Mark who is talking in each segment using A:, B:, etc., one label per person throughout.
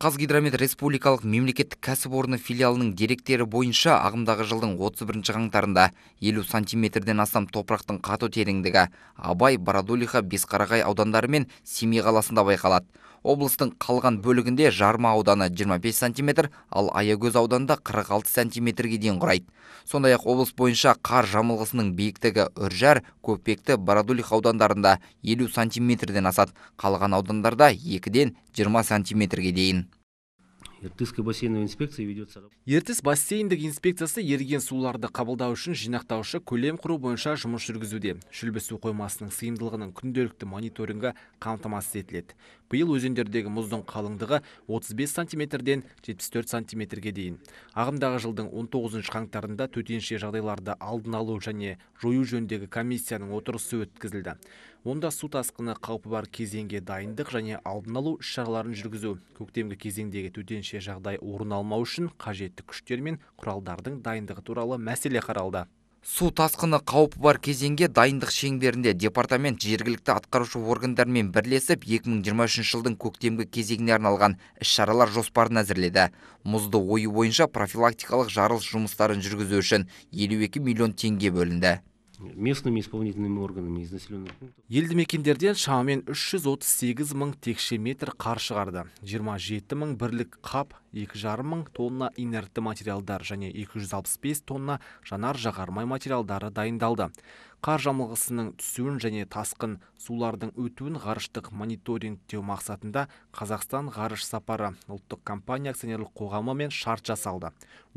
A: қазгидромет республикалық мемлекеттік кәсіпорны филиалының деректері бойынша ағымдағы жылдың 31 қаңтарында 50 сантиметрден астам топырақтың қату тереңдігі абай бородулиха бесқарағай аудандары мен семей қаласында байқалады облыстың қалған бөлігінде жарма ауданы 25 сантиметр, ал Аягөз ауданында 46 сантиметрге дейін құрайды. Сондай-ақ облыс бойынша қар жамылғысының биіктігі Үржар, Көппекті, Бородулих аудандарында 50 сантиметрден асады. Қалған аудандарда 2-ден 20 сантиметрге дейін. Ертіс
B: бассейндік инспекциясы ерген суларды қабылдау үшін жинақтаушы көлем құру бойынша жұмыс жүргізуде. Шүлбісу қоймасының сыйымдылығының күнделікті мониторингі қамтамасыз етіледі биыл өзендердегі мұздың қалыңдығы 35 сантиметрден 74 сантиметрге дейін ағымдағы жылдың 19 қаңтарында төтенше жағдайларды алдын алу және жою жөніндегі комиссияның отырысы өткізілді онда су тасқыны қаупі бар кезеңге дайындық және алдын алу іс шараларын жүргізу көктемгі кезеңдегі төтенше жағдай орын алмау үшін қажетті күштер мен құралдардың дайындығы туралы мәселе қаралды су тасқыны қаупі бар кезеңге
A: дайындық шеңберінде департамент жергілікті атқарушы органдармен бірлесіп 2023 жылдың көктемгі кезеңіне арналған іс-шаралар жоспарын әзірледі мұзды ою бойынша профилактикалық жарылыс жұмыстарын жүргізу үшін 52 миллион теңге бөлінді местными
B: исполнительными органами из населенных пунктов елді мекендерден шамамен 338 мың текше метр қар шығарды 27 мың бірлік қап 2,5 мың тонна инертті материалдар және 265 тонна жанар жағармай материалдары дайындалды қар жамылғысының түсуін және тасқын сулардың өтуін ғарыштық мониторингтеу мақсатында қазақстан ғарыш сапары ұлттық компания акционерлік қоғамымен шарт жасалды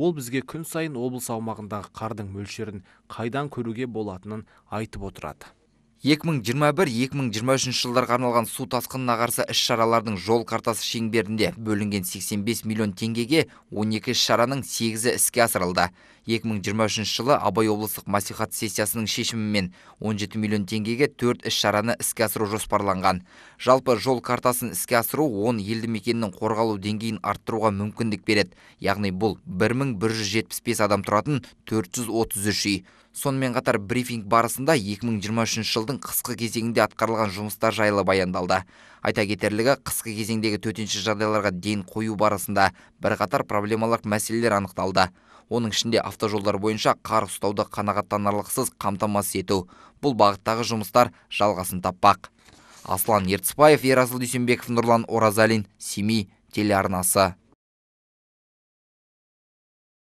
B: ол бізге күн сайын облыс аумағындағы қардың мөлшерін қайдан көруге болатынын айтып отырады 2021-2023 жылдарға арналған су тасқынына қарсы
A: іс-шаралардың жол картасы шеңберінде бөлінген 85 миллион теңгеге 12 іс-шараның 8-і іске асырылды. 2023 жылы Абай облысық мәслихат сессиясының шешімімен 17 миллион теңгеге 4 іс-шараны іске асыру жоспарланған. Жалпы жол картасын іске асыру 10 елді мекеннің қорғалу деңгейін арттыруға мүмкіндік береді. Яғни бұл 1175 адам тұратын 433 үй сонымен қатар брифинг барысында 2023 жылдың қысқы кезеңінде атқарылған жұмыстар жайлы баяндалды айта кетерлігі қысқы кезеңдегі төтенше жағдайларға ден қою барысында бірқатар проблемалық мәселелер анықталды оның ішінде автожолдар бойынша қар ұстауды қанағаттанарлықсыз қамтамасыз ету бұл бағыттағы жұмыстар жалғасын таппақ аслан ертісбаев ерасыл дүйсенбеков
B: нұрлан оразалин семей телеарнасы